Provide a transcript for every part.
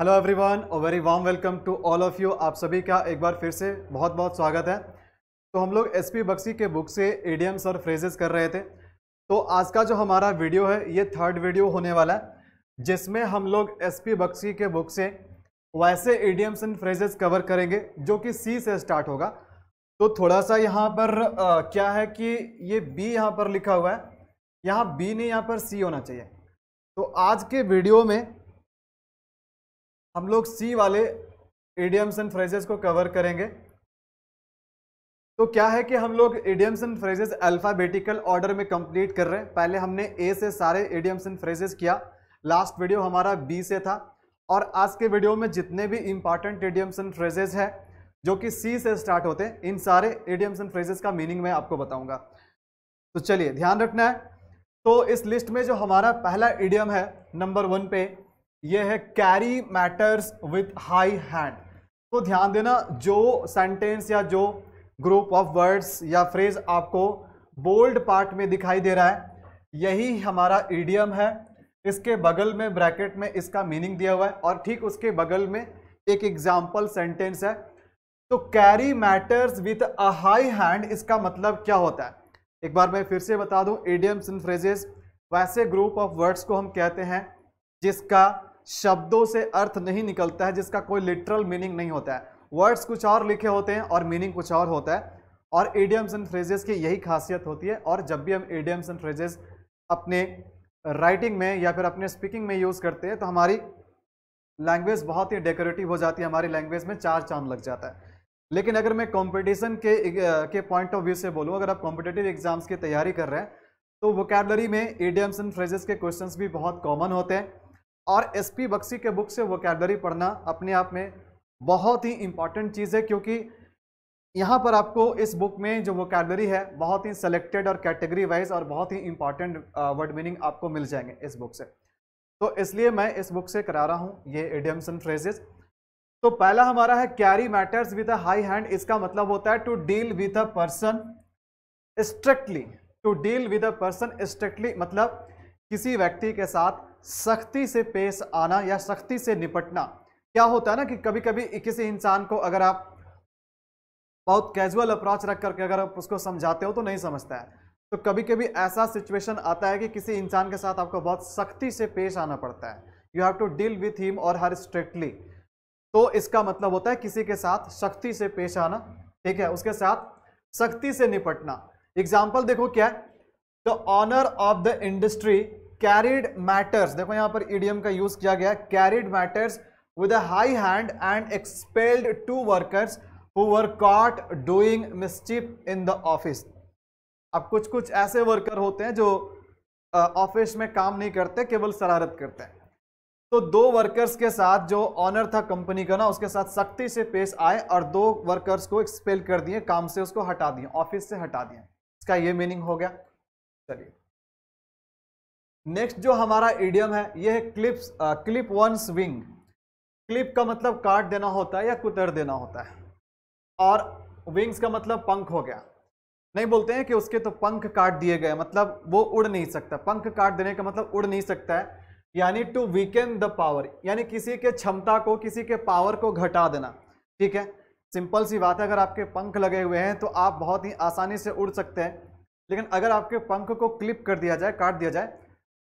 Hello everyone और very warm welcome to all of you आप सभी का एक बार फिर से बहुत बहुत स्वागत है तो हम लोग पी बक्सी के बुक से एडियम्स और फ्रेजेस कर रहे थे तो आज का जो हमारा वीडियो है ये थर्ड वीडियो होने वाला है जिसमें हम लोग पी बक्सी के बुक से वैसे एडियम्स एंड फ्रेजेस कवर करेंगे जो कि सी से स्टार्ट होगा तो थोड़ा सा यहाँ पर आ, क्या है कि ये बी यहाँ पर लिखा हुआ है यहाँ बी नहीं यहाँ पर सी होना चाहिए तो आज के वीडियो में हम लोग सी वाले एडियम्स एंड फ्रेजेस को कवर करेंगे तो क्या है कि हम लोग idioms and phrases alphabetical order में कंप्लीट कर रहे हैं पहले हमने ए से सारे एडियम्स एंड फ्रेजेस किया लास्ट वीडियो हमारा बी से था और आज के वीडियो में जितने भी इंपॉर्टेंट एडियम्स एंड फ्रेजेस है जो कि सी से स्टार्ट होते हैं इन सारे एडियम्स एंड फ्रेजेस का मीनिंग मैं आपको बताऊंगा तो चलिए ध्यान रखना है तो इस लिस्ट में जो हमारा पहला एडियम है नंबर वन पे ये है carry matters with high hand तो ध्यान देना जो सेंटेंस या जो ग्रुप ऑफ वर्ड्स या फ्रेज आपको बोल्ड पार्ट में दिखाई दे रहा है यही हमारा ईडियम है इसके बगल में ब्रैकेट में इसका मीनिंग दिया हुआ है और ठीक उसके बगल में एक एग्जाम्पल सेंटेंस है तो carry matters with a high hand इसका मतलब क्या होता है एक बार मैं फिर से बता दूं एडियम्स इन फ्रेजेस वैसे ग्रुप ऑफ वर्ड्स को हम कहते हैं जिसका शब्दों से अर्थ नहीं निकलता है जिसका कोई लिटरल मीनिंग नहीं होता है वर्ड्स कुछ और लिखे होते हैं और मीनिंग कुछ और होता है और एडियम्स एंड फ्रेजेस की यही खासियत होती है और जब भी हम एडियम्स एंड फ्रेजेस अपने राइटिंग में या फिर अपने स्पीकिंग में यूज़ करते हैं तो हमारी लैंग्वेज बहुत ही डेकोरेटिव हो जाती है हमारी लैंग्वेज में चार चांद लग जाता है लेकिन अगर मैं कंपटीशन के के पॉइंट ऑफ व्यू से बोलूँ अगर आप कॉम्पिटेटिव एग्जाम्स की तैयारी कर रहे हैं तो वोकेबलरी में एडियम्स एंड फ्रेजेस के क्वेश्चन भी बहुत कॉमन होते हैं और एस पी बक्सी के बुक से कैबलरी पढ़ना अपने आप में बहुत ही इम्पॉर्टेंट चीज़ है क्योंकि यहाँ पर आपको इस बुक में जो कैबलरी है बहुत ही सेलेक्टेड और कैटेगरी वाइज और बहुत ही इम्पॉर्टेंट वर्ड मीनिंग आपको मिल जाएंगे इस बुक से तो इसलिए मैं इस बुक से करा रहा हूँ ये एडियम्स एंड फ्रेजेस तो पहला हमारा है carry matters with a high hand इसका मतलब होता है to deal with a person strictly to deal with a person strictly मतलब किसी व्यक्ति के साथ सख्ती से पेश आना या सख्ती से निपटना क्या होता है ना कि कभी कभी किसी इंसान को अगर आप बहुत कैजुअल अप्रोच रख करके अगर आप उसको समझाते हो तो नहीं समझता है तो कभी कभी ऐसा सिचुएशन आता है कि किसी इंसान के साथ आपको बहुत सख्ती से पेश आना पड़ता है you have to deal with him और हर स्ट्रिक्टली तो इसका मतलब होता है किसी के साथ सख्ती से पेश आना ठीक है उसके साथ सख्ती से निपटना एग्जाम्पल देखो क्या है the owner of the industry carried matters देखो यहां पर ईडीएम का यूज किया गया carried matters with high hand and expelled two workers who were caught doing mistake in the office अब कुछ कुछ ऐसे वर्कर होते हैं जो ऑफिस में काम नहीं करते केवल शरारत करते हैं तो दो वर्कर्स के साथ जो ऑनर था कंपनी का ना उसके साथ सख्ती से पेश आए और दो वर्कर्स को एक्सपेल कर दिए काम से उसको हटा दिए ऑफिस से हटा दिए इसका ये मीनिंग हो गया चलिए नेक्स्ट जो हमारा ईडियम है यह है clips clip one's wing clip का मतलब काट देना होता है या कुतर देना होता है और विंग्स का मतलब पंख हो गया नहीं बोलते हैं कि उसके तो पंख काट दिए गए मतलब वो उड़ नहीं सकता पंख काट देने का मतलब उड़ नहीं सकता है यानी टू वीकेन द पावर यानी किसी के क्षमता को किसी के पावर को घटा देना ठीक है सिंपल सी बात है अगर आपके पंख लगे हुए हैं तो आप बहुत ही आसानी से उड़ सकते हैं लेकिन अगर आपके पंख को क्लिप कर दिया जाए काट दिया जाए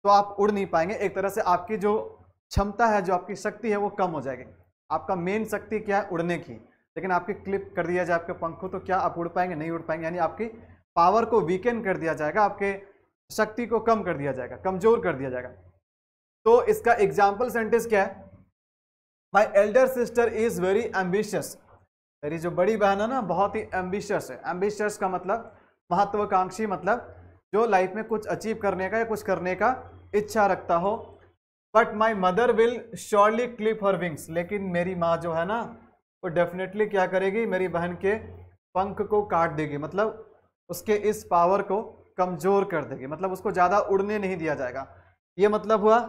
तो आप उड़ नहीं पाएंगे एक तरह से आपकी जो क्षमता है जो आपकी शक्ति है वो कम हो जाएगी आपका मेन शक्ति क्या है उड़ने की लेकिन आपकी क्लिप कर दिया जाए आपके पंखों तो क्या आप उड़ पाएंगे नहीं उड़ पाएंगे यानी आपकी पावर को वीकेंड कर दिया जाएगा आपके शक्ति को कम कर दिया जाएगा कमजोर कर दिया जाएगा तो इसका एग्जाम्पल सेंटेंस क्या है my elder sister is very ambitious मेरी जो बड़ी बहन है ना बहुत ही एम्बिशियस है एम्बिशियस का मतलब महत्वाकांक्षी मतलब जो लाइफ में कुछ अचीव करने का या कुछ करने का इच्छा रखता हो but my mother will surely clip her wings लेकिन मेरी माँ जो है ना वो डेफिनेटली क्या करेगी मेरी बहन के पंख को काट देगी मतलब उसके इस पावर को कमज़ोर कर देगी मतलब उसको ज़्यादा उड़ने नहीं दिया जाएगा ये मतलब हुआ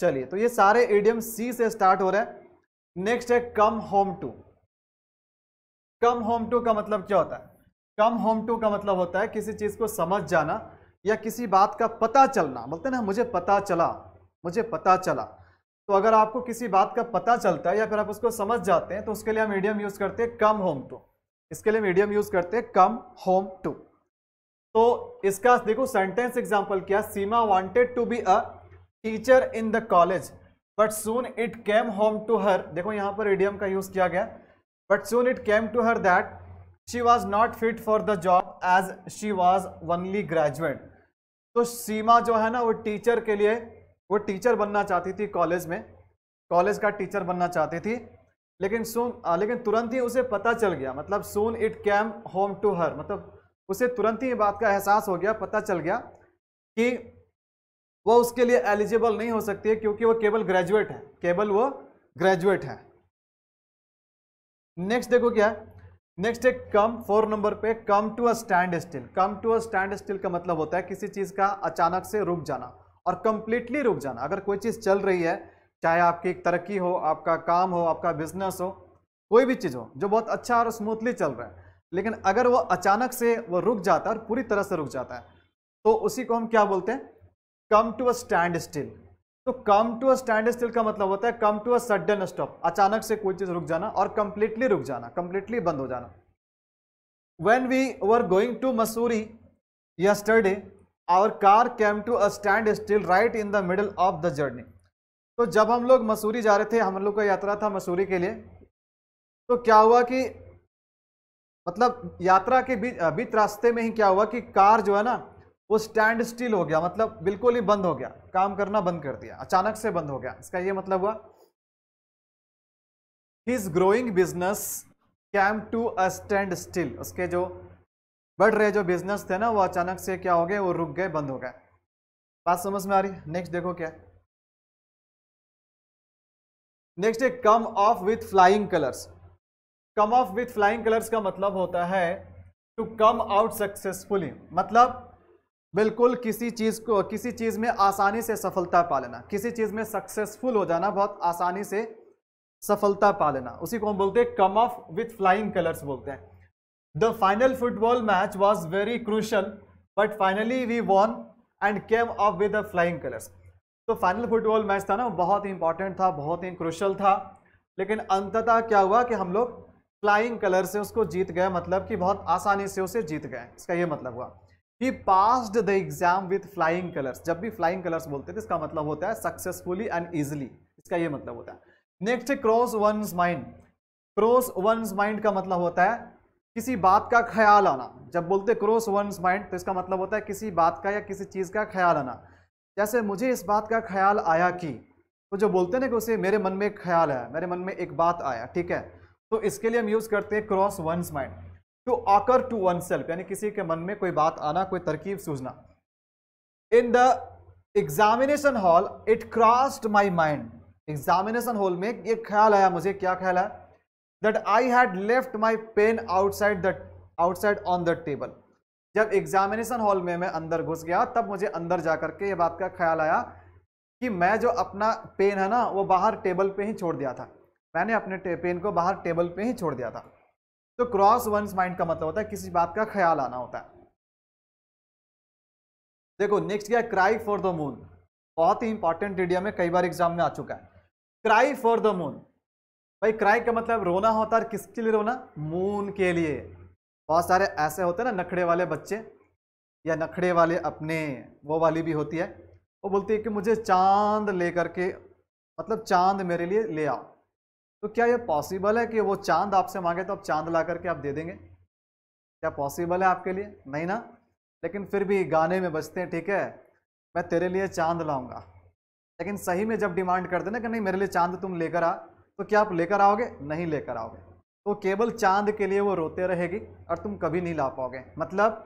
चलिए तो ये सारे एडियम सी से स्टार्ट हो रहे हैं नेक्स्ट है come home to come home to का मतलब क्या होता है कम होम टू का मतलब होता है किसी चीज़ को समझ जाना या किसी बात का पता चलना बोलते ना मुझे पता चला मुझे पता चला तो अगर आपको किसी बात का पता चलता है या फिर आप उसको समझ जाते हैं तो उसके लिए हम मीडियम यूज़ करते हैं कम होम टू इसके लिए मीडियम यूज़ करते हैं कम होम टू तो इसका देखो सेंटेंस एग्जाम्पल क्या Seema wanted to be a teacher in the college but soon it came home to her देखो यहाँ पर मीडियम का यूज़ किया गया but soon it came to her that she was not fit for the job as she was only graduate तो सीमा जो है ना वो टीचर के लिए वो टीचर बनना चाहती थी कॉलेज में कॉलेज का टीचर बनना चाहती थी लेकिन आ, लेकिन तुरंत ही उसे पता चल गया मतलब soon it came home to her मतलब उसे तुरंत ही बात का एहसास हो गया पता चल गया कि वो उसके लिए एलिजिबल नहीं हो सकती है क्योंकि वो केवल ग्रेजुएट है केवल वो ग्रेजुएट है नेक्स्ट देखो क्या है नेक्स्ट है कम फोर नंबर पे come to a standstill come to a standstill का मतलब होता है किसी चीज़ का अचानक से रुक जाना और कंप्लीटली रुक जाना अगर कोई चीज़ चल रही है चाहे आपकी तरक्की हो आपका काम हो आपका बिजनेस हो कोई भी चीज़ हो जो बहुत अच्छा और स्मूथली चल रहा है लेकिन अगर वो अचानक से वो रुक जाता है और पूरी तरह से रुक जाता है तो उसी को हम क्या बोलते हैं come to a standstill तो come to a standstill का मतलब होता है come to a sudden stop अचानक से कोई चीज़ रुक जाना और कंप्लीटली रुक जाना कंप्लीटली बंद हो जाना when we were going to Mussoorie yesterday our car came to a standstill right in the middle of the journey तो जब हम लोग मसूरी जा रहे थे हम लोग का यात्रा था मसूरी के लिए तो क्या हुआ कि मतलब यात्रा के बीच बीच रास्ते में ही क्या हुआ कि कार जो है ना वो स्टैंड स्टिल हो गया मतलब बिल्कुल ही बंद हो गया काम करना बंद कर दिया अचानक से बंद हो गया इसका ये मतलब हुआ his growing business came to a standstill उसके जो बढ़ रहे जो बिजनेस थे ना वो अचानक से क्या हो गए वो रुक गए बंद हो गए बात समझ में आ रही नेक्स्ट देखो क्या नेक्स्ट है come off with flying colours come off with flying colours का मतलब होता है टू कम आउट सक्सेसफुली मतलब बिल्कुल किसी चीज़ को किसी चीज़ में आसानी से सफलता पा लेना किसी चीज़ में सक्सेसफुल हो जाना बहुत आसानी से सफलता पा लेना उसी को हम बोलते हैं come off with flying colours बोलते हैं the final football match was very crucial but finally we won and came off with the flying colours तो फाइनल फुटबॉल मैच था ना बहुत ही इंपॉर्टेंट था बहुत ही क्रूशल था लेकिन अंततः क्या हुआ कि हम लोग फ्लाइंग कलर से उसको जीत गए मतलब कि बहुत आसानी से उसे जीत गए इसका ये मतलब हुआ he passed the exam with flying colours जब भी फ्लाइंग कलर्स बोलते थे इसका मतलब होता है सक्सेसफुली एंड इजिली इसका यह मतलब होता है next cross one mind cross one mind का मतलब होता है किसी बात का ख्याल आना जब बोलते क्रॉस वन माइंड तो इसका मतलब होता है किसी बात का या किसी चीज़ का ख्याल आना जैसे मुझे इस बात का ख्याल आया कि तो जो बोलते हैं ना कि उसे मेरे मन में एक ख्याल है मेरे मन में एक बात आया ठीक है तो इसके लिए हम यूज़ करते हैं cross one's mind to occur to oneself यानी किसी के मन में कोई बात आना कोई तरकीब सूझना in the examination hall it crossed my mind examination hall में ये ख्याल आया मुझे क्या ख्याल आया that I had left my pen outside the outside on the table जब एग्जामिनेशन हॉल में मैं अंदर घुस गया तब मुझे अंदर जा करके ये बात का ख्याल आया कि मैं जो अपना पेन है ना वो बाहर टेबल पे ही छोड़ दिया था मैंने अपने पेन को बाहर टेबल पे ही छोड़ दिया था तो क्रॉस वंस माइंड का मतलब होता है किसी बात का ख्याल आना होता है देखो नेक्स्ट क्या क्राई फॉर द मून बहुत ही इंपॉर्टेंट डीडिया में कई बार एग्जाम में आ चुका है क्राई फॉर द मून भाई क्राई का मतलब रोना होता है किसके लिए रोना मून के लिए बहुत सारे ऐसे होते हैं ना नखड़े वाले बच्चे या नखड़े वाले अपने वो वाली भी होती है वो बोलती है कि मुझे चांद ले करके मतलब चांद मेरे लिए ले आओ तो क्या ये पॉसिबल है कि वो चांद आपसे मांगे तो आप चांद ला करके आप दे देंगे क्या पॉसिबल है आपके लिए नहीं ना लेकिन फिर भी गाने में बजते हैं ठीक है मैं तेरे लिए चांद लाऊंगा लेकिन सही में जब डिमांड करते ना कि नहीं मेरे लिए चांद तुम लेकर आ तो क्या आप लेकर आओगे नहीं लेकर आओगे तो केवल चांद के लिए वो रोते रहेगी और तुम कभी नहीं ला पाओगे मतलब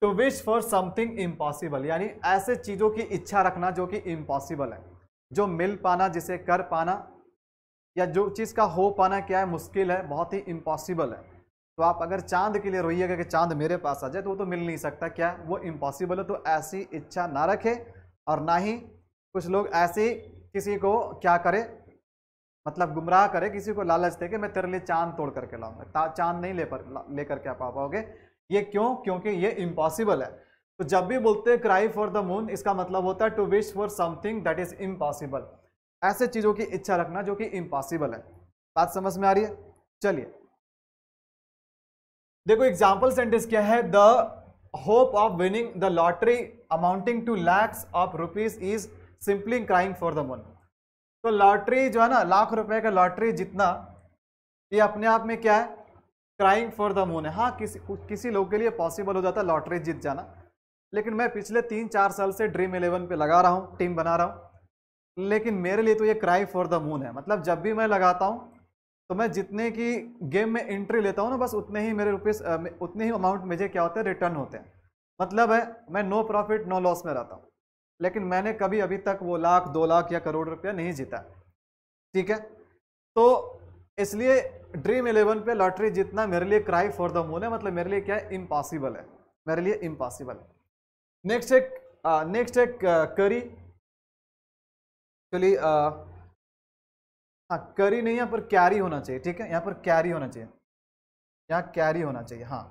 to wish for something impossible यानी ऐसे चीज़ों की इच्छा रखना जो कि इम्पॉसिबल है जो मिल पाना जिसे कर पाना या जो चीज़ का हो पाना क्या है मुश्किल है बहुत ही इम्पॉसिबल है तो आप अगर चांद के लिए रोइएगा कि चांद मेरे पास आ जाए तो वो तो मिल नहीं सकता क्या वो इम्पॉसिबल है तो ऐसी इच्छा ना रखें और ना ही कुछ लोग ऐसे किसी को क्या करे मतलब गुमराह करे किसी को लालच दे कि मैं तेरे लिए चांद तोड़ करके लाऊंगा चांद नहीं ले पर ले करके आप आ पाओगे ये क्यों क्योंकि ये इम्पॉसिबल है तो जब भी बोलते हैं क्राई फॉर द मून इसका मतलब होता है to wish for something that is impossible ऐसे चीज़ों की इच्छा रखना जो कि इम्पॉसिबल है बात समझ में आ रही है चलिए देखो एग्जाम्पल सेंटेंस क्या है the hope of winning the lottery amounting to lakhs of rupees is simply crying for the moon तो लॉटरी जो है ना लाख रुपए का लॉटरी जितना ये अपने आप में क्या है क्राइंग फॉर द मून है हाँ किसी किसी लोग के लिए पॉसिबल हो जाता है लॉटरी जीत जाना लेकिन मैं पिछले तीन चार साल से ड्रीम इलेवन पे लगा रहा हूँ टीम बना रहा हूँ लेकिन मेरे लिए तो ये क्राई फॉर द मून है मतलब जब भी मैं लगाता हूँ तो मैं जितने की गेम में एंट्री लेता हूँ ना बस उतने ही मेरे रुपीज़ उतने ही अमाउंट मुझे क्या होते हैं रिटर्न होते हैं मतलब है मैं नो प्रॉफिट नो लॉस में रहता हूँ लेकिन मैंने कभी अभी तक वो लाख दो लाख या करोड़ रुपया नहीं जीता ठीक है तो इसलिए ड्रीम इलेवन पे लॉटरी जीतना मेरे लिए क्राई फॉर द मून है मतलब मेरे लिए क्या है इम्पॉसिबल है मेरे लिए इम्पॉसिबल है नेक्स्ट एक नेक्स्ट एक करी एक्चुअली uh, हाँ करी नहीं यहाँ पर कैरी होना चाहिए ठीक है यहाँ पर कैरी होना चाहिए यहाँ कैरी होना चाहिए हाँ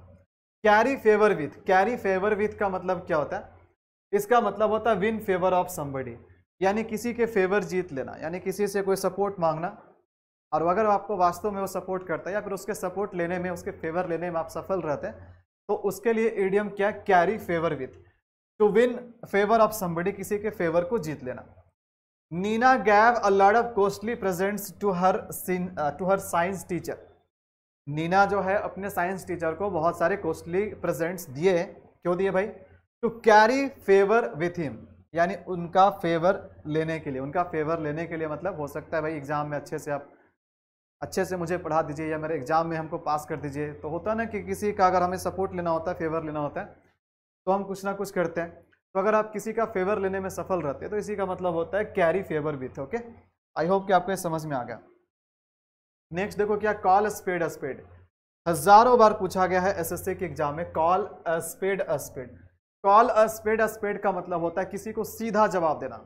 carry favour with carry favour with का मतलब क्या होता है इसका मतलब होता है विन फेवर ऑफ समबडी यानी किसी के फेवर जीत लेना यानी किसी से कोई सपोर्ट मांगना और अगर आपको वास्तव में वो सपोर्ट करता है या फिर उसके सपोर्ट लेने में उसके फेवर लेने में आप सफल रहते हैं तो उसके लिए एडियम क्या carry favour with to win favour of somebody किसी के फेवर को जीत लेना Nina gave a lot of costly presents to her sin, uh, to her science teacher. Neena जो है अपने साइंस टीचर को बहुत सारे कोस्टली प्रेजेंट्स दिए क्यों दिए भाई to carry favour with him यानी उनका फेवर लेने के लिए उनका फेवर लेने के लिए मतलब हो सकता है भाई एग्ज़ाम में अच्छे से आप अच्छे से मुझे पढ़ा दीजिए या मेरे एग्ज़ाम में हमको पास कर दीजिए तो होता ना कि किसी का अगर हमें सपोर्ट लेना होता है फेवर लेना होता है तो हम कुछ ना कुछ करते हैं तो अगर आप किसी का फेवर लेने में सफल रहते हैं तो इसी का मतलब होता है carry favour with okay I hope कि आपको ये समझ में आ गया नेक्स्ट देखो क्या कॉल स्पेड स्पेड हजारों बार पूछा गया है एसएससी के एग्जाम में call spade spade call spade spade का मतलब होता है किसी को सीधा जवाब देना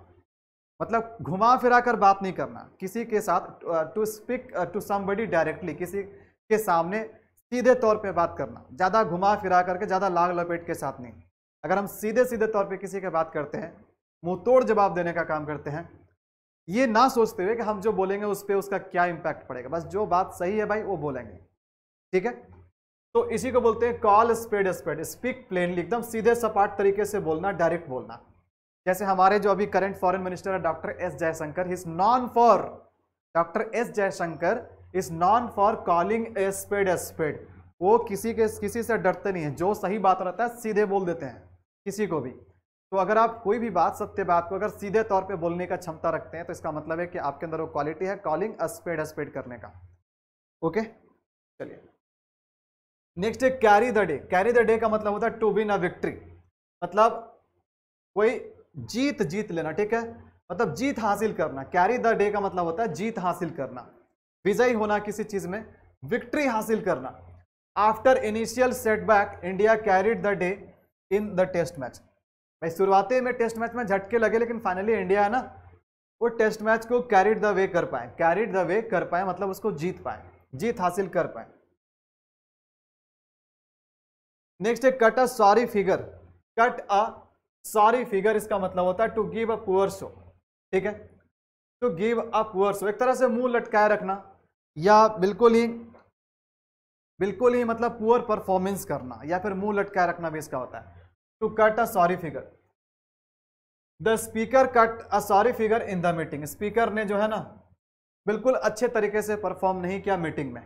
मतलब घुमा फिरा कर बात नहीं करना किसी के साथ to speak to somebody directly किसी के सामने सीधे तौर पे बात करना ज़्यादा घुमा फिरा करके ज़्यादा लाग लपेट के साथ नहीं अगर हम सीधे सीधे तौर पे किसी के बात करते हैं मुंह तोड़ जवाब देने का काम करते हैं ये ना सोचते हुए कि हम जो बोलेंगे उस पर उसका क्या इम्पैक्ट पड़ेगा बस जो बात सही है भाई वो बोलेंगे ठीक है तो इसी को बोलते हैं call spade spade speak plainly एकदम सीधे सपाट तरीके से बोलना डायरेक्ट बोलना जैसे हमारे जो अभी करंट फॉरेन मिनिस्टर है doctor S Jaishankar is known for doctor S Jaishankar is known for calling a spade spade वो किसी के किसी से डरते नहीं है जो सही बात रहता है सीधे बोल देते हैं किसी को भी तो अगर आप कोई भी बात सत्य बात को अगर सीधे तौर पे बोलने का क्षमता रखते हैं तो इसका मतलब है कि आपके अंदर वो क्वालिटी है कॉलिंग अस्पेड अस्पेड करने का ओके चलिए नेक्स्ट है carry the day carry the day का मतलब होता है टू बिन अ विक्ट्री मतलब कोई जीत जीत लेना ठीक है मतलब जीत हासिल करना कैरी द डे का मतलब होता है जीत हासिल करना विजयी होना किसी चीज में विक्ट्री हासिल करना after initial setback India carried the day in the test match भाई शुरुआती में टेस्ट मैच में झटके लगे लेकिन फाइनली इंडिया है ना वो टेस्ट मैच को कैरिड द वे कर पाए कैरिड द वे कर पाए मतलब उसको जीत पाए जीत हासिल कर पाए नेक्स्ट है cut a sorry figure cut a sorry figure इसका मतलब होता है to give a poor show ठीक है to give a poor show एक तरह से मुंह लटकाए रखना या बिल्कुल ही बिल्कुल ही मतलब पुअर परफॉर्मेंस करना या फिर मुंह लटकाए रखना भी इसका होता है to cut a sorry figure the speaker cut a sorry figure in the meeting speaker ने जो है ना बिल्कुल अच्छे तरीके से परफॉर्म नहीं किया मीटिंग में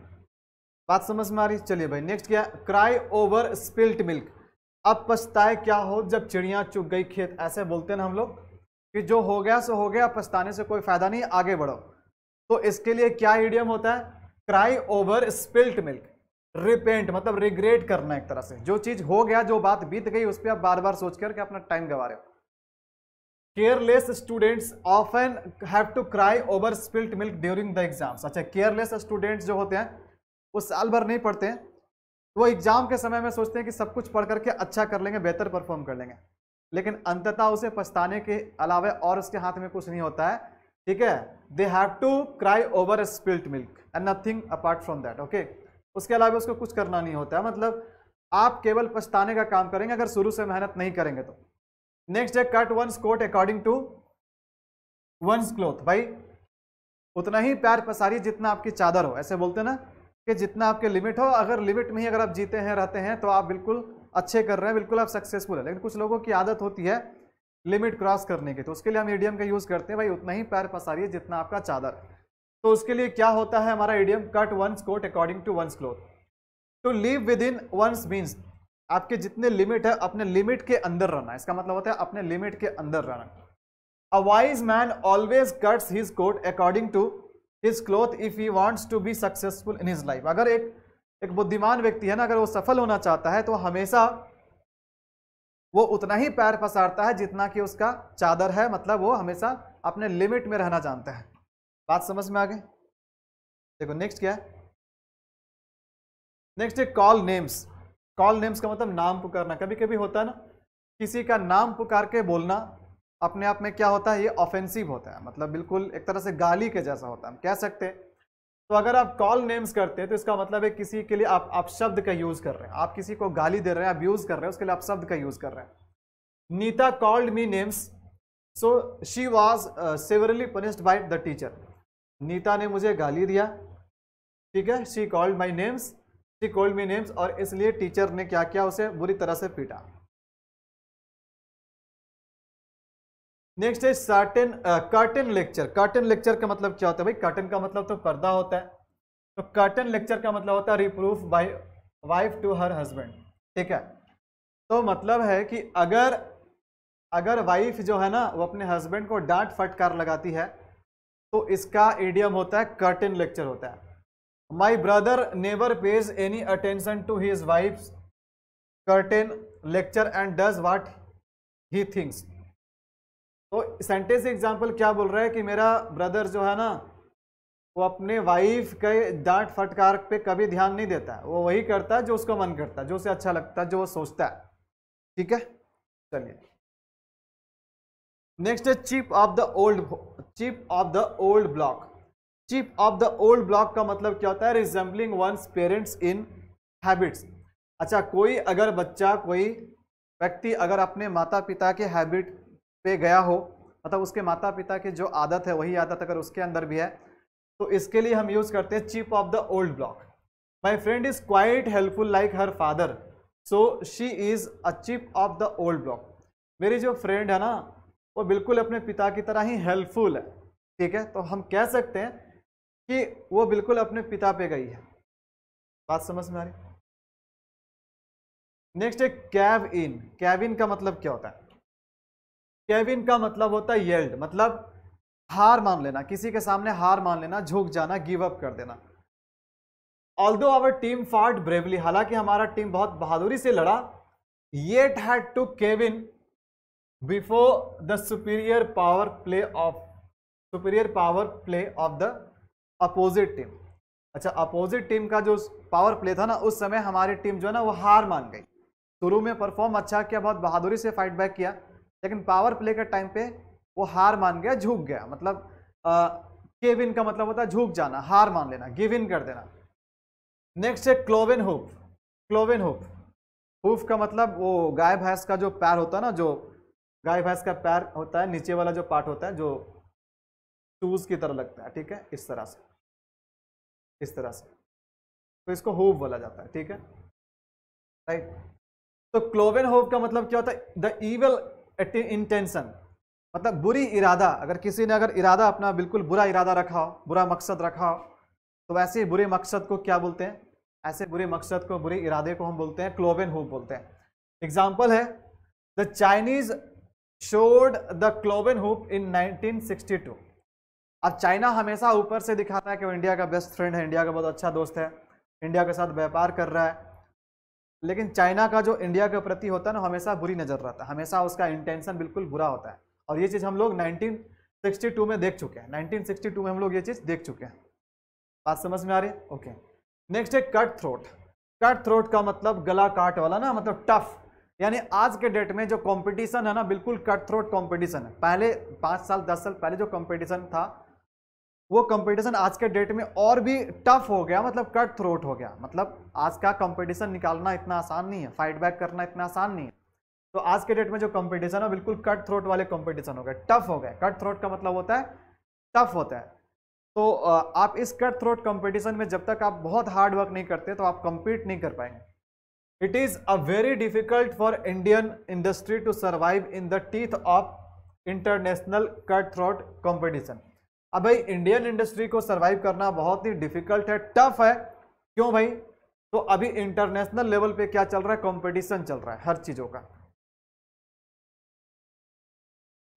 बात समझ में आ रही चलिए भाई नेक्स्ट क्या क्राई ओवर स्पिल्ट मिल्क अब पछताए क्या हो जब चिड़िया चुग गई खेत ऐसे बोलते हैं ना हम लोग कि जो हो गया सो हो गया पछताने से कोई फायदा नहीं आगे बढ़ो तो इसके लिए क्या ईडियम होता है cry over spilt milk repent मतलब रिग्रेट करना एक तरह से जो चीज हो गया जो बात बीत गई उस पर आप बार बार सोच करके अपना टाइम गवा रहे हो careless students often have to cry over spilt milk during the exams अच्छा केयरलेस स्टूडेंट्स जो होते हैं वो साल भर नहीं पढ़ते वो एग्जाम के समय में सोचते हैं कि सब कुछ पढ़ करके अच्छा कर लेंगे बेहतर परफॉर्म कर लेंगे लेकिन अंततः उसे पछताने के अलावा और उसके हाथ में कुछ नहीं होता है ठीक है they have to cry over spilt milk and nothing apart from that okay उसके अलावा उसको कुछ करना नहीं होता है मतलब आप केवल पछताने का काम करेंगे अगर शुरू से मेहनत नहीं करेंगे तो नेक्स्ट है cut one's coat according to one's cloth भाई उतना ही प्यार पसारी जितना आपकी चादर हो ऐसे बोलते ना कि जितना आपके लिमिट हो अगर लिमिट में ही अगर आप जीते हैं रहते हैं तो आप बिल्कुल अच्छे कर रहे हैं बिल्कुल आप सक्सेसफुल है लेकिन कुछ लोगों की आदत होती है लिमिट क्रॉस करने की तो उसके लिए हम मीडियम का यूज़ करते हैं भाई उतना ही पैर पसारिए जितना आपका चादर है तो उसके लिए क्या होता है हमारा idiom cut one's coat according to one's cloth to live within one's means आपके जितने लिमिट है अपने लिमिट के अंदर रहना इसका मतलब होता है अपने लिमिट के अंदर रहना a wise man always cuts his coat according to his cloth if he wants to be successful in his life अगर एक एक बुद्धिमान व्यक्ति है ना अगर वो सफल होना चाहता है तो हमेशा वो उतना ही पैर पसारता है जितना कि उसका चादर है मतलब वो हमेशा अपने लिमिट में रहना जानता है बात समझ में आ गई देखो नेक्स्ट क्या है नेक्स्ट है कॉल नेम्स कॉल नेम्स का मतलब नाम पुकारना कभी कभी होता है ना किसी का नाम पुकार के बोलना अपने आप में क्या होता है ये ऑफेंसिव होता है मतलब बिल्कुल एक तरह से गाली के जैसा होता है हम कह सकते हैं तो अगर आप कॉल नेम्स करते हैं तो इसका मतलब है किसी के लिए आप आप शब्द का यूज़ कर रहे हैं आप किसी को गाली दे रहे हैं आप यूज़ कर रहे हैं उसके लिए आप शब्द का यूज़ कर रहे हैं Neeta called me names so she was severely punished by the teacher Neeta ने मुझे गाली दिया ठीक है she called my names she called me names और इसलिए टीचर ने क्या किया उसे बुरी तरह से पीटा नेक्स्ट है certain curtain lecture curtain lecture का मतलब क्या होता है भाई कर्टन का मतलब तो पर्दा होता है तो कर्टन लेक्चर का मतलब होता है reproof by wife to her husband ठीक है तो मतलब है कि अगर अगर वाइफ जो है ना वो अपने हस्बैंड को डांट फटकार लगाती है तो इसका एडियम होता है कर्टन लेक्चर होता है my brother never pays any attention to his wife curtain lecture and does what he thinks तो सेंटेंस एग्जाम्पल क्या बोल रहा है कि मेरा ब्रदर जो है ना वो अपने वाइफ के डांट फटकार पे कभी ध्यान नहीं देता वो वही करता है जो उसका मन करता है जो उसे अच्छा लगता है जो वो सोचता है ठीक है चलिए नेक्स्ट है chip of the old chip of the old block chip of the old block का मतलब क्या होता है resembling one's parents in habits अच्छा कोई अगर बच्चा कोई व्यक्ति अगर अपने माता पिता के हैबिट पे गया हो मतलब उसके माता पिता की जो आदत है वही आदत अगर उसके अंदर भी है तो इसके लिए हम यूज़ करते हैं chip of the old block my friend is quite helpful like her father so she is a chip of the old block मेरी जो फ्रेंड है ना वो बिल्कुल अपने पिता की तरह ही हेल्पफुल है ठीक है तो हम कह सकते हैं कि वो बिल्कुल अपने पिता पे गई है बात समझ में आ रही नेक्स्ट है कैव इन कैव इन का मतलब क्या होता है कैव इन का मतलब होता है येल्ड मतलब हार मान लेना किसी के सामने हार मान लेना झुक जाना गिव अप कर देना ऑल दो आवर टीम फाट ब्रेवली हालांकि हमारा टीम बहुत बहादुरी से लड़ा yet had to cave in before the superior power play of superior power play of the opposite team अच्छा अपोजिट टीम का जो पावर प्ले था ना उस समय हमारी टीम जो है ना वो हार मान गई शुरू में परफॉर्म अच्छा किया बहुत बहादुरी से फाइट बैक किया लेकिन पावर प्ले के टाइम पे वो हार मान गया झुक गया मतलब केव इन का मतलब होता है झुक जाना हार मान लेना गिव इन कर देना नेक्स्ट है cloven hoof cloven hoof hoof का मतलब वो गाय भैंस का जो पैर होता है ना जो गाय भैंस का पैर होता है नीचे वाला जो पार्ट होता है जो टूज की तरह लगता है ठीक है इस तरह से इस तरह से तो इसको होव बोला जाता है ठीक है राइट तो क्लोवेन होव का मतलब क्या होता है द इवल इंटेंशन मतलब बुरी इरादा अगर किसी ने अगर इरादा अपना बिल्कुल बुरा इरादा रखा हो बुरा मकसद रखा हो तो वैसे बुरे मकसद को क्या बोलते हैं ऐसे बुरे मकसद को बुरे इरादे को हम बोलते हैं क्लोवेन होप बोलते हैं एग्जाम्पल है the Chinese showed the the hoof in 1962. अब चाइना हमेशा ऊपर से दिखाता है कि वो इंडिया का बेस्ट फ्रेंड है इंडिया का बहुत अच्छा दोस्त है इंडिया के साथ व्यापार कर रहा है लेकिन चाइना का जो इंडिया के प्रति होता है ना हमेशा बुरी नज़र रहता है हमेशा उसका इंटेंशन बिल्कुल बुरा होता है और ये चीज़ हम लोग 1962 में देख चुके हैं 1962 में हम लोग ये चीज़ देख चुके हैं बात समझ में आ रही है ओके नेक्स्ट है कट थ्रोट कट थ्रोट का मतलब गला काट वाला ना मतलब टफ यानी आज के डेट में जो कंपटीशन है ना बिल्कुल कट थ्रोट कॉम्पिटिशन है पहले पाँच साल दस साल पहले जो कंपटीशन था वो कंपटीशन आज के डेट में और भी टफ हो गया मतलब कट थ्रोट हो गया मतलब आज का कंपटीशन निकालना इतना आसान नहीं है फाइट बैक करना इतना आसान नहीं है तो आज के डेट में जो कंपटीशन है बिल्कुल कट थ्रोट वाले कॉम्पिटिशन हो गए टफ हो गए कट थ्रोट का मतलब होता है टफ होता है तो आप इस कट थ्रोट कॉम्पिटिशन में जब तक आप बहुत हार्ड वर्क नहीं करते तो आप कंपीट नहीं कर पाएंगे it is a very difficult for Indian industry to survive in the teeth of international cut throat competition अब भाई इंडियन इंडस्ट्री को सर्वाइव करना बहुत ही डिफिकल्ट है टफ है क्यों भाई तो अभी इंटरनेशनल लेवल पे क्या चल रहा है कंपटीशन चल रहा है हर चीजों का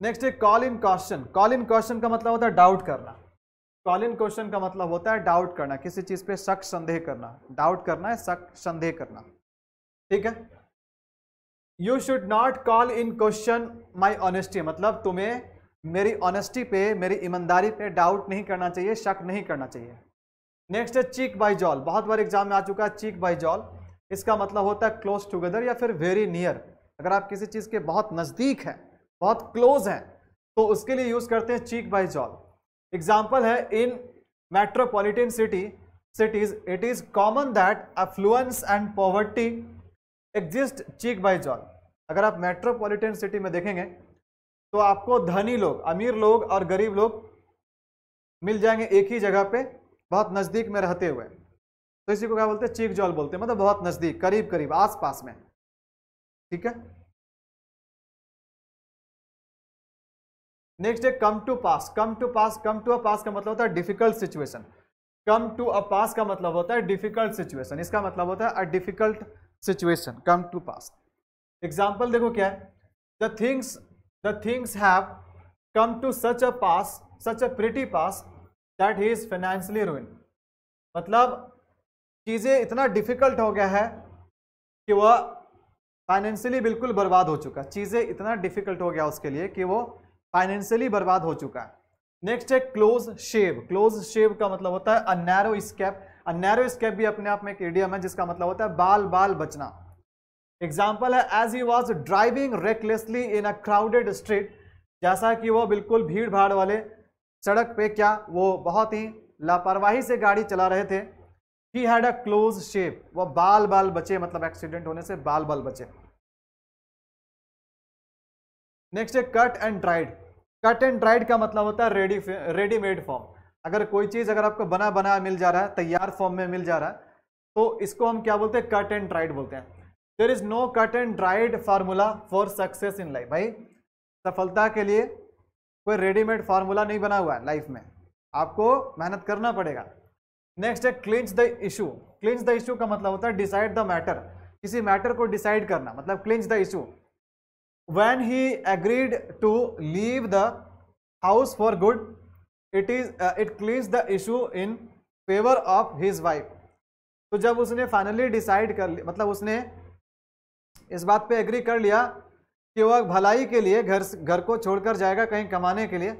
नेक्स्ट है call in question call in question का मतलब होता है डाउट करना कॉल इन क्वेश्चन का मतलब होता है डाउट करना किसी चीज पे शक संदेह करना डाउट करना है शक संदेह करना ठीक है you should not call in question my honesty मतलब तुम्हें मेरी ऑनेस्टी पे मेरी ईमानदारी पे डाउट नहीं करना चाहिए शक नहीं करना चाहिए नेक्स्ट है चीक बाई जॉल बहुत बार एग्जाम में आ चुका है चीक बाई जॉल इसका मतलब होता है क्लोज टुगेदर या फिर वेरी नियर अगर आप किसी चीज़ के बहुत नज़दीक हैं बहुत क्लोज हैं तो उसके लिए यूज़ करते हैं चीक बाई जॉल एग्जाम्पल है in metropolitan city cities it is common that affluence and poverty exist cheek by jowl अगर आप मेट्रोपॉलिटन सिटी में देखेंगे तो आपको धनी लोग अमीर लोग और गरीब लोग मिल जाएंगे एक ही जगह पे बहुत नज़दीक में रहते हुए तो इसी को क्या बोलते हैं चीक जॉल बोलते हैं मतलब बहुत नज़दीक करीब करीब आसपास में ठीक है नेक्स्ट है come to pass come to pass come to a pass का मतलब होता है difficult situation come to a pass का मतलब होता है डिफिकल्ट सिचुएशन इसका मतलब होता है a difficult situation come to pass example देखो क्या है the things the things have come to such a pass such a pretty pass that he is financially ruined मतलब चीज़ें इतना डिफिकल्ट हो गया है कि वह फाइनेंशियली बिल्कुल बर्बाद हो चुका चीज़ें इतना डिफिकल्ट हो गया उसके लिए कि वो फाइनेंशियली बर्बाद हो चुका है नेक्स्ट है क्लोज शेव क्लोज शेव का मतलब होता है अ नैरो स्केप और नैरो स्केप भी अपने आप में एक एडियम है जिसका मतलब होता है बाल बाल बचना एग्जाम्पल है as he was driving recklessly in a crowded street जैसा कि वो बिल्कुल भीड़ भाड़ वाले सड़क पे क्या वो बहुत ही लापरवाही से गाड़ी चला रहे थे he had a close shave वो बाल बाल बचे मतलब एक्सीडेंट होने से बाल बाल बचे नेक्स्ट है cut and dried cut and dried का मतलब होता है रेडी रेडीमेड फॉर्म अगर कोई चीज़ अगर आपको बना बनाया मिल जा रहा है तैयार फॉर्म में मिल जा रहा है तो इसको हम क्या बोलते हैं कट एंड ड्राइड बोलते हैं there is no cut and dried formula for success in life भाई सफलता के लिए कोई रेडीमेड फार्मूला नहीं बना हुआ है लाइफ में आपको मेहनत करना पड़ेगा नेक्स्ट है clinch the issue clinch the issue का मतलब होता है डिसाइड द मैटर किसी मैटर को डिसाइड करना मतलब clinch the issue when he agreed to leave the house for good it is it clinched the issue in favour of his wife तो जब उसने फाइनली डिसाइड कर लिया मतलब उसने इस बात पे एग्री कर लिया कि वह भलाई के लिए घर घर को छोड़कर जाएगा कहीं कमाने के लिए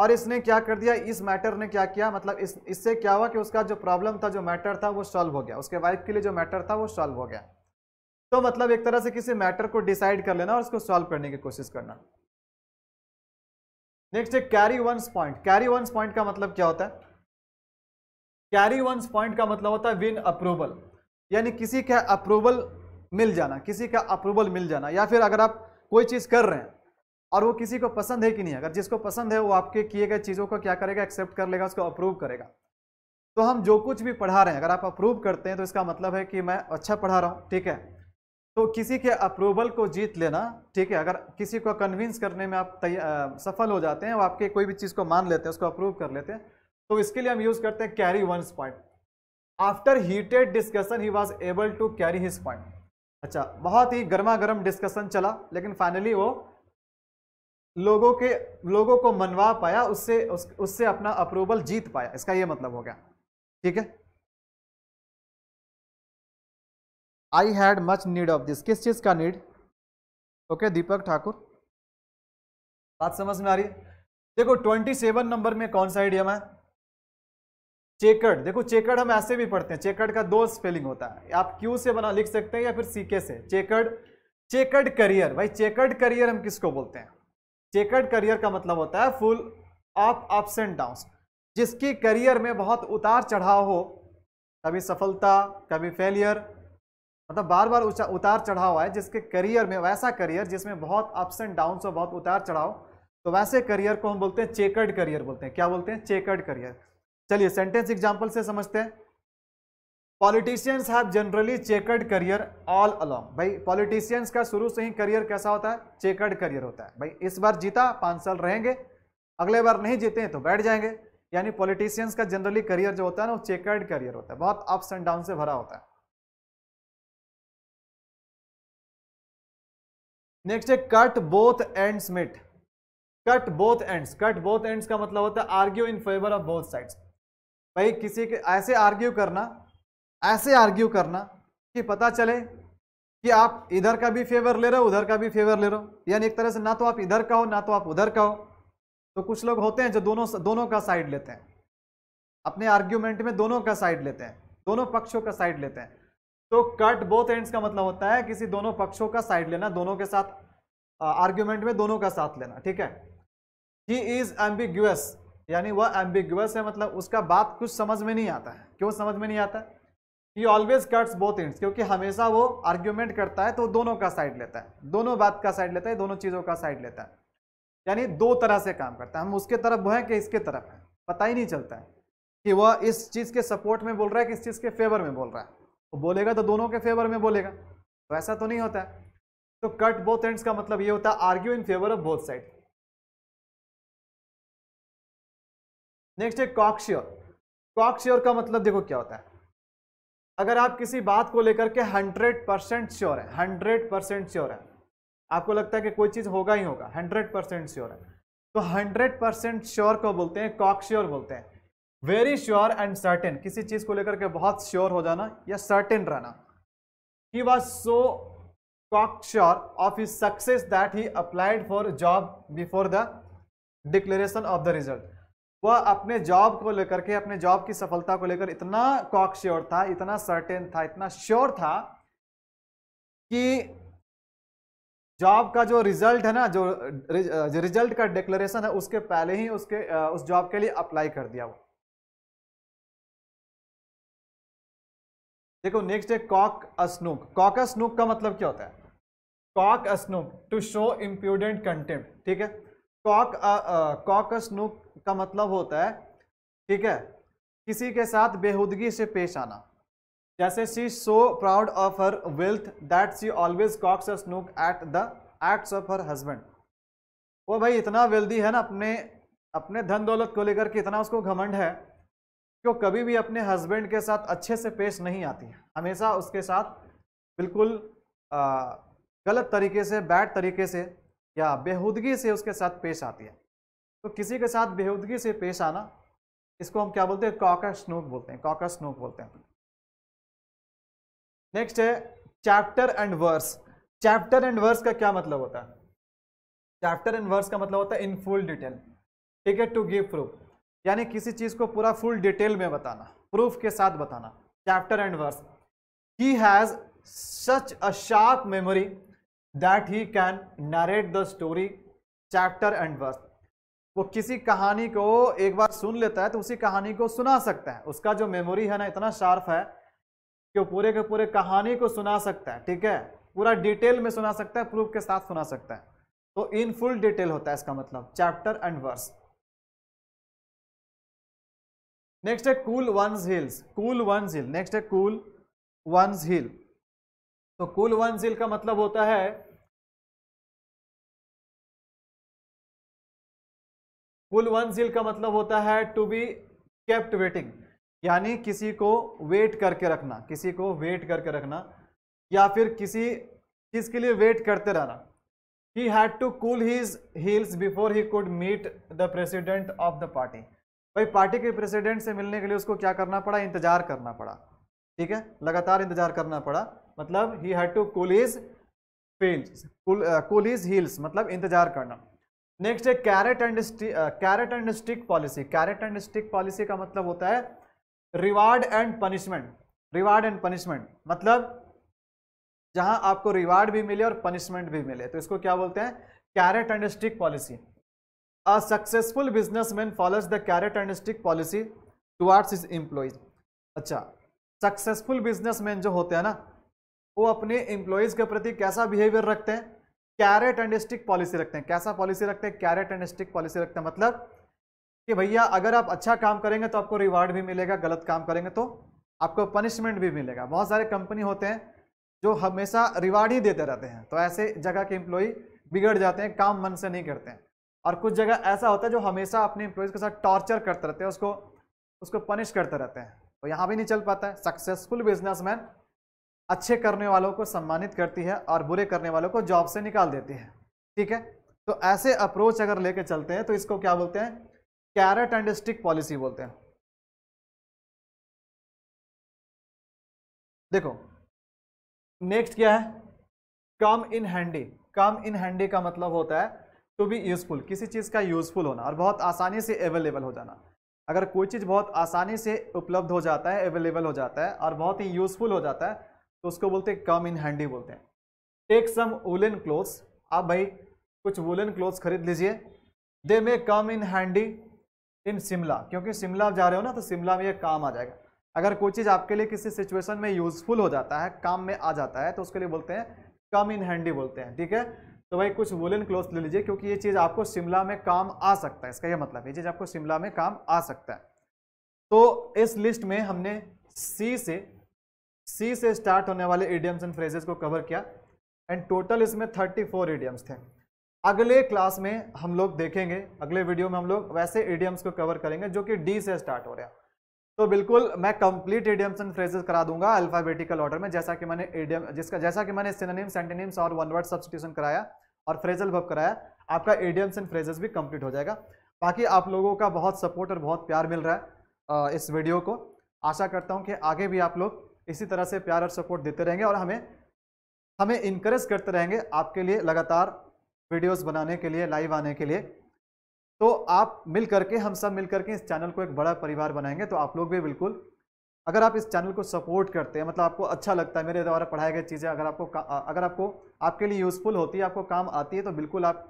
और इसने क्या कर दिया इस मैटर ने क्या किया मतलब इस इससे क्या हुआ कि उसका जो प्रॉब्लम था जो मैटर था वो सॉल्व हो गया उसके वाइफ के लिए जो मैटर था वो सॉल्व हो गया तो मतलब एक तरह से किसी मैटर को डिसाइड कर लेना और उसको सॉल्व करने की कोशिश करना नेक्स्ट है carry one's point carry one's point का मतलब क्या होता है कैरी वंस पॉइंट का मतलब होता है विन अप्रूवल यानी किसी का अप्रूवल मिल जाना किसी का अप्रूवल मिल जाना या फिर अगर आप कोई चीज़ कर रहे हैं और वो किसी को पसंद है कि नहीं अगर जिसको पसंद है वो आपके किए गए चीज़ों को क्या करेगा एक्सेप्ट कर लेगा उसको अप्रूव करेगा तो हम जो कुछ भी पढ़ा रहे हैं अगर आप अप्रूव करते हैं तो इसका मतलब है कि मैं अच्छा पढ़ा रहा हूं ठीक है तो किसी के अप्रूवल को जीत लेना ठीक है अगर किसी को कन्विंस करने में आप तैयार सफल हो जाते हैं वो आपके कोई भी चीज़ को मान लेते हैं उसको अप्रूव कर लेते हैं तो इसके लिए हम यूज़ करते हैं carry one's point after heated discussion he was able to carry his point अच्छा बहुत ही गर्मा गर्म डिस्कशन चला लेकिन फाइनली वो लोगों के लोगों को मनवा पाया उससे उस, उससे अपना अप्रूवल जीत पाया इसका ये मतलब हो गया ठीक है I had much need of this किस चीज़ का नीड ओके दीपक ठाकुर बात समझ में आ रही है देखो ट्वेंटी सेवन नंबर में कौन सा आइडियम है चेकर्ड देखो चेकर्ड हम ऐसे भी पढ़ते हैं चेकर्ड का दो स्पेलिंग होता है आप क्यू से बना लिख सकते हैं या फिर सीके से चेकड़ चेकड़ करियर भाई चेकड़ करियर हम किसको बोलते हैं चेकड़ करियर का मतलब होता है full of ups and down जिसकी करियर में बहुत उतार चढ़ाव हो कभी सफलता कभी फेलियर मतलब बार बार उतार चढ़ाव आए जिसके करियर में वैसा करियर जिसमें बहुत अप्स एंड डाउन और बहुत उतार चढ़ाव तो वैसे करियर को हम बोलते हैं चेकर्ड करियर बोलते हैं क्या बोलते हैं चेकर्ड करियर चलिए सेंटेंस एग्जाम्पल से समझते हैं politicians have generally chequered career all along भाई पॉलिटिशियंस का शुरू से ही करियर कैसा होता है चेकर्ड करियर होता है भाई इस बार जीता पाँच साल रहेंगे अगले बार नहीं जीते हैं तो बैठ जाएंगे यानी पॉलिटिशियंस का जनरली करियर जो होता है ना वो चेकर्ड करियर होता है बहुत अप्स एंड डाउन से भरा होता है नेक्स्ट है cut both ends meet cut both ends cut both ends का मतलब होता है argue in favour of both sides भाई किसी के ऐसे आर्ग्यू करना ऐसे आर्ग्यू करना कि पता चले कि आप इधर का भी फेवर ले रहे हो उधर का भी फेवर ले रहे हो यानी एक तरह से ना तो आप इधर का हो ना तो आप उधर का हो तो कुछ लोग होते हैं जो दोनों दोनों का साइड लेते हैं अपने आर्ग्यूमेंट में दोनों का साइड लेते हैं दोनों पक्षों का साइड लेते हैं तो कट बोथ एंड्स का मतलब होता है किसी दोनों पक्षों का साइड लेना दोनों के साथ आर्ग्यूमेंट में दोनों का साथ लेना ठीक है ही इज एम्बिग्यूस यानी वह एम्बिग्यूस है मतलब उसका बात कुछ समझ में नहीं आता है क्यों समझ में नहीं आता he always cuts both ends क्योंकि हमेशा वो आर्ग्यूमेंट करता है तो दोनों का साइड लेता है दोनों बात का साइड लेता है दोनों चीज़ों का साइड लेता है यानी दो तरह से काम करता है हम उसके तरफ हैं कि इसके तरफ है पता ही नहीं चलता है कि वह इस चीज़ के सपोर्ट में बोल रहा है कि इस चीज़ के फेवर में बोल रहा है वो बोलेगा तो दोनों के फेवर में बोलेगा तो ऐसा तो नहीं होता है तो कट बोथ एंड्स का मतलब ये होता है argue in favour of both side next है कॉक्श्योर कॉक्श्योर का मतलब देखो क्या होता है अगर आप किसी बात को लेकर के हंड्रेड परसेंट श्योर है हंड्रेड परसेंट श्योर है आपको लगता है कि कोई चीज़ होगा ही होगा हंड्रेड परसेंट श्योर है तो हंड्रेड परसेंट श्योर को बोलते हैं कॉक्श्योर बोलते हैं वेरी श्योर एंड सर्टेन किसी चीज़ को लेकर के बहुत श्योर हो जाना या सर्टेन रहना he was so sure of his success that he applied for job before the declaration of the result वह अपने जॉब को लेकर के अपने जॉब की सफलता को लेकर इतना कॉक श्योर था इतना सर्टेन था इतना श्योर था कि जॉब का जो रिजल्ट है ना जो रिजल्ट का डिक्लेरेशन है उसके पहले ही उसके उस जॉब के लिए अप्लाई कर दिया वो देखो नेक्स्ट है कॉक अस्नूक कॉक अस्नूक का मतलब क्या होता है cock a snook to show impudent contempt ठीक है कॉक कॉक अस्नूक का मतलब होता है ठीक है किसी के साथ बेहूदगी से पेश आना जैसे she so proud of her wealth that she always cocks a snook at the acts of her husband वो भाई इतना वेल्दी है ना अपने अपने धन दौलत को लेकर के इतना उसको घमंड है वो कभी भी अपने हस्बैंड के साथ अच्छे से पेश नहीं आती है हमेशा उसके साथ बिल्कुल गलत तरीके से बैड तरीके से या बेहूदगी से उसके साथ पेश आती है तो किसी के साथ बेहूदगी से पेश आना इसको हम क्या बोलते हैं कॉकर स्नूक बोलते हैं कॉकर स्नूक बोलते हैं नेक्स्ट है chapter and verse chapter and verse का क्या मतलब होता है चैप्टर एंड वर्स का मतलब होता है इन फुल डिटेल ठीक है टू गिव प्रूफ यानी किसी चीज़ को पूरा फुल डिटेल में बताना प्रूफ के साथ बताना chapter and verse he has such a sharp memory that he can narrate the story chapter and verse वो किसी कहानी को एक बार सुन लेता है तो उसी कहानी को सुना सकता है उसका जो मेमोरी है ना इतना शार्प है कि वो पूरे के पूरे कहानी को सुना सकता है ठीक है पूरा डिटेल में सुना सकता है प्रूफ के साथ सुना सकता है तो इन फुल डिटेल होता है इसका मतलब चैप्टर एंड वर्स नेक्स्ट है cool one's heels cool one's heel next है कूल वंस हिल तो कूल वंस हिल का मतलब होता है कूल वंस हिल का मतलब होता है टू बी केप्ट वेटिंग यानी किसी को वेट करके रखना किसी को वेट करके रखना या फिर किसी चीज के लिए वेट करते रहना he had to cool his heels before he could meet the president of the party भाई पार्टी के प्रेसिडेंट से मिलने के लिए उसको क्या करना पड़ा इंतजार करना पड़ा ठीक है लगातार इंतजार करना पड़ा मतलब he had to cool his फील्ड कूल इज मतलब इंतजार करना नेक्स्ट है carrot and carrot and stick policy carrot and stick policy का मतलब होता है reward and punishment reward and punishment मतलब जहां आपको रिवार्ड भी मिले और पनिशमेंट भी मिले तो इसको क्या बोलते हैं carrot and stick policy successful business man follows the carrot and stick policy towards his employees अच्छा सक्सेसफुल बिजनेसमैन जो होते हैं ना वो अपने एम्प्लॉयज़ के प्रति कैसा बिहेवियर रखते हैं कैरेट एंड स्टिक पॉलिसी रखते हैं कैसा पॉलिसी रखते हैं कैरेट एंड स्टिक पॉलिसी रखते हैं मतलब कि भैया अगर आप अच्छा काम करेंगे तो आपको रिवार्ड भी मिलेगा गलत काम करेंगे तो आपको पनिशमेंट भी मिलेगा बहुत सारे कंपनी होते हैं जो हमेशा रिवार्ड ही देते रहते हैं तो ऐसे जगह के एम्प्लॉय बिगड़ जाते हैं काम मन से नहीं करते हैं और कुछ जगह ऐसा होता है जो हमेशा अपने एम्प्लॉयज़ के साथ टॉर्चर करते रहते हैं उसको उसको पनिश करते रहते हैं तो यहाँ भी नहीं चल पाता है सक्सेसफुल बिजनेसमैन अच्छे करने वालों को सम्मानित करती है और बुरे करने वालों को जॉब से निकाल देती है ठीक है तो ऐसे अप्रोच अगर लेके चलते हैं तो इसको क्या बोलते हैं कैरेट एंड स्टिक पॉलिसी बोलते हैं देखो नेक्स्ट क्या है कम इन हैंडी कम इन हैंडी का मतलब होता है टू बी यूज़फुल किसी चीज़ का यूज़फुल होना और बहुत आसानी से अवेलेबल हो जाना अगर कोई चीज़ बहुत आसानी से उपलब्ध हो जाता है अवेलेबल हो जाता है और बहुत ही यूज़फुल हो जाता है तो उसको बोलते हैं कम इन हैंडी बोलते हैं टेक सम वुलन क्लोथ्स आप भाई कुछ वुलन क्लोथ्स खरीद लीजिए दे मे कम इन हैंडी इन शिमला क्योंकि शिमला जा रहे हो ना तो शिमला में ये काम आ जाएगा अगर कोई चीज़ आपके लिए किसी सिचुएशन में यूज़फुल हो जाता है काम में आ जाता है तो उसके लिए बोलते हैं कम इन हैंडी बोलते हैं ठीक है तो भाई कुछ वुलन क्लोथ ले लीजिए क्योंकि ये चीज़ आपको शिमला में काम आ सकता है इसका यह मतलब ये चीज़ आपको शिमला में काम आ सकता है तो इस लिस्ट में हमने सी से सी से स्टार्ट होने वाले एडियम्स एंड फ्रेजेस को कवर किया एंड टोटल इसमें 34 एडियम्स थे अगले क्लास में हम लोग देखेंगे अगले वीडियो में हम लोग वैसे एडियम्स को कवर करेंगे जो कि डी से स्टार्ट हो रहे हैं तो बिल्कुल मैं कंप्लीट एडियम्स एंड फ्रेजेस करा दूंगा अल्फाबेटिकल ऑर्डर में जैसा कि मैंने एडियम जिसका जैसा कि मैंने सिनोनिम सेंटेनिम्स और वन वर्ड सब्सटीट्यूशन कराया और फ्रेजल वर्ब कराया आपका एडियम्स एंड फ्रेजेस भी कंप्लीट हो जाएगा बाकी आप लोगों का बहुत सपोर्ट और बहुत प्यार मिल रहा है इस वीडियो को आशा करता हूँ कि आगे भी आप लोग इसी तरह से प्यार और सपोर्ट देते रहेंगे और हमें हमें इनक्रेज करते रहेंगे आपके लिए लगातार वीडियोस बनाने के लिए लाइव आने के लिए तो आप मिल करके हम सब मिल करके इस चैनल को एक बड़ा परिवार बनाएंगे तो आप लोग भी बिल्कुल अगर आप इस चैनल को सपोर्ट करते हैं मतलब आपको अच्छा लगता है मेरे द्वारा पढ़ाई गई चीज़ें अगर आपको अगर आपको आपके लिए यूज़फुल होती है आपको काम आती है तो बिल्कुल आप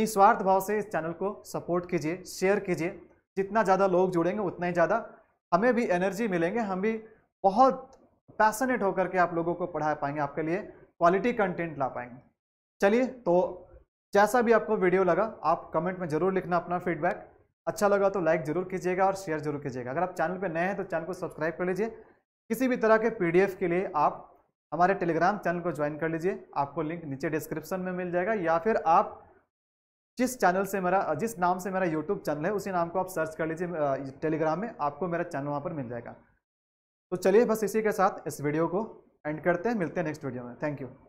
निस्वार्थ भाव से इस चैनल को सपोर्ट कीजिए शेयर कीजिए जितना ज़्यादा लोग जुड़ेंगे उतना ही ज़्यादा हमें भी एनर्जी मिलेंगे हम भी बहुत पैसनेट होकर के आप लोगों को पढ़ा पाएंगे आपके लिए क्वालिटी कंटेंट ला पाएंगे चलिए तो जैसा भी आपको वीडियो लगा आप कमेंट में ज़रूर लिखना अपना फीडबैक अच्छा लगा तो लाइक जरूर कीजिएगा और शेयर जरूर कीजिएगा अगर आप चैनल पर नए हैं तो चैनल को सब्सक्राइब कर लीजिए किसी भी तरह के पी के लिए आप हमारे टेलीग्राम चैनल को ज्वाइन कर लीजिए आपको लिंक नीचे डिस्क्रिप्शन में मिल जाएगा या फिर आप जिस चैनल से मेरा जिस नाम से मेरा यूट्यूब चैनल है उसी नाम को आप सर्च कर लीजिए टेलीग्राम में आपको मेरा चैनल वहाँ पर मिल जाएगा तो चलिए बस इसी के साथ इस वीडियो को एंड करते हैं मिलते हैं नेक्स्ट वीडियो में थैंक यू